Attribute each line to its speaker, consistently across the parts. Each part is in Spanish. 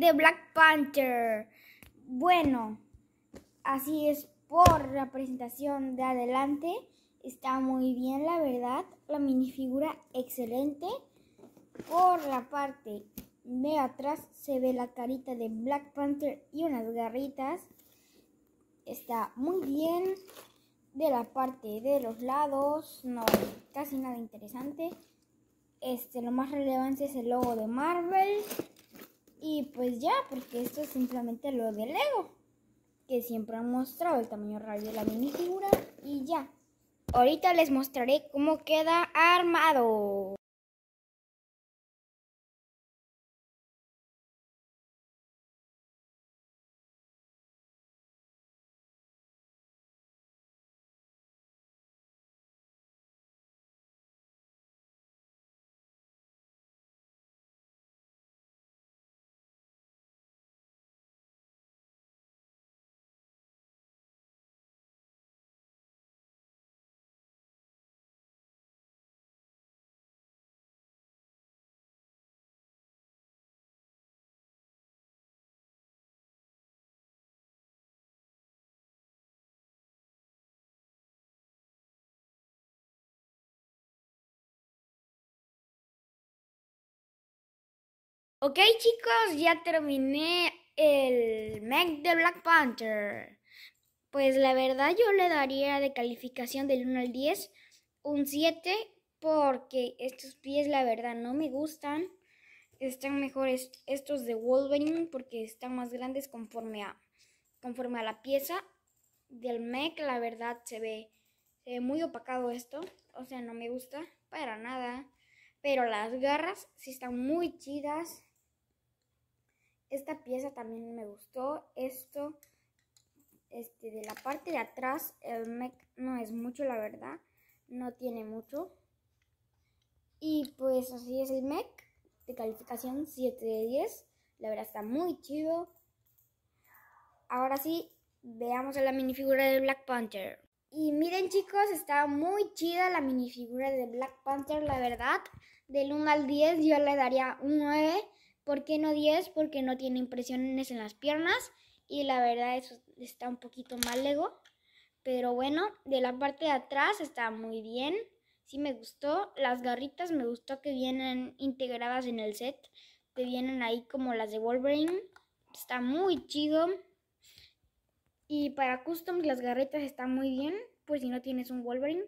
Speaker 1: de Black Panther. Bueno, así es por la presentación de adelante. Está muy bien, la verdad. La minifigura excelente. Por la parte de atrás se ve la carita de Black Panther y unas garritas. Está muy bien. De la parte de los lados, no, casi nada interesante. Este, lo más relevante es el logo de Marvel. Y pues ya, porque esto es simplemente lo del Lego, que siempre han mostrado el tamaño real de la minifigura y ya. Ahorita les mostraré cómo queda armado. Ok chicos, ya terminé el mech de Black Panther. Pues la verdad yo le daría de calificación del 1 al 10 un 7 porque estos pies la verdad no me gustan. Están mejores estos de Wolverine porque están más grandes conforme a, conforme a la pieza del Mac La verdad se ve, se ve muy opacado esto. O sea, no me gusta para nada. Pero las garras sí están muy chidas. Esta pieza también me gustó. Esto, este, de la parte de atrás, el mec no es mucho, la verdad. No tiene mucho. Y pues así es el mec De calificación 7 de 10. La verdad está muy chido. Ahora sí, veamos a la minifigura de Black Panther. Y miren chicos, está muy chida la minifigura de Black Panther, la verdad. Del 1 al 10 yo le daría un 9. ¿Por qué no 10? Porque no tiene impresiones en las piernas y la verdad eso está un poquito mal lego. Pero bueno, de la parte de atrás está muy bien. Sí me gustó. Las garritas me gustó que vienen integradas en el set. Que vienen ahí como las de Wolverine. Está muy chido. Y para customs las garritas están muy bien. Pues si no tienes un Wolverine.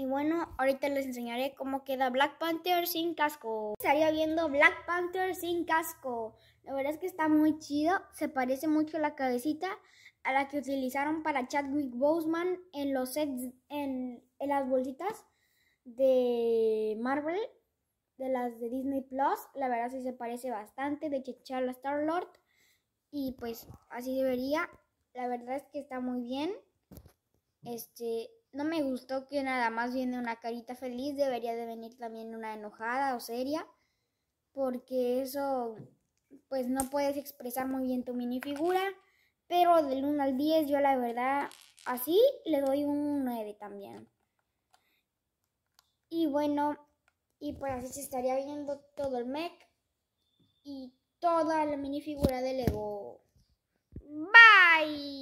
Speaker 1: Y bueno, ahorita les enseñaré cómo queda Black Panther sin casco. Estaría viendo Black Panther sin casco. La verdad es que está muy chido. Se parece mucho la cabecita a la que utilizaron para Chadwick Boseman en los en, las bolsitas de Marvel, de las de Disney Plus. La verdad sí se parece bastante de la Star Lord. Y pues así debería. La verdad es que está muy bien. Este, no me gustó que nada más viene una carita feliz, debería de venir también una enojada o seria, porque eso, pues no puedes expresar muy bien tu minifigura, pero del 1 al 10 yo la verdad así le doy un 9 también. Y bueno, y pues así se estaría viendo todo el mech y toda la minifigura de Lego. Bye.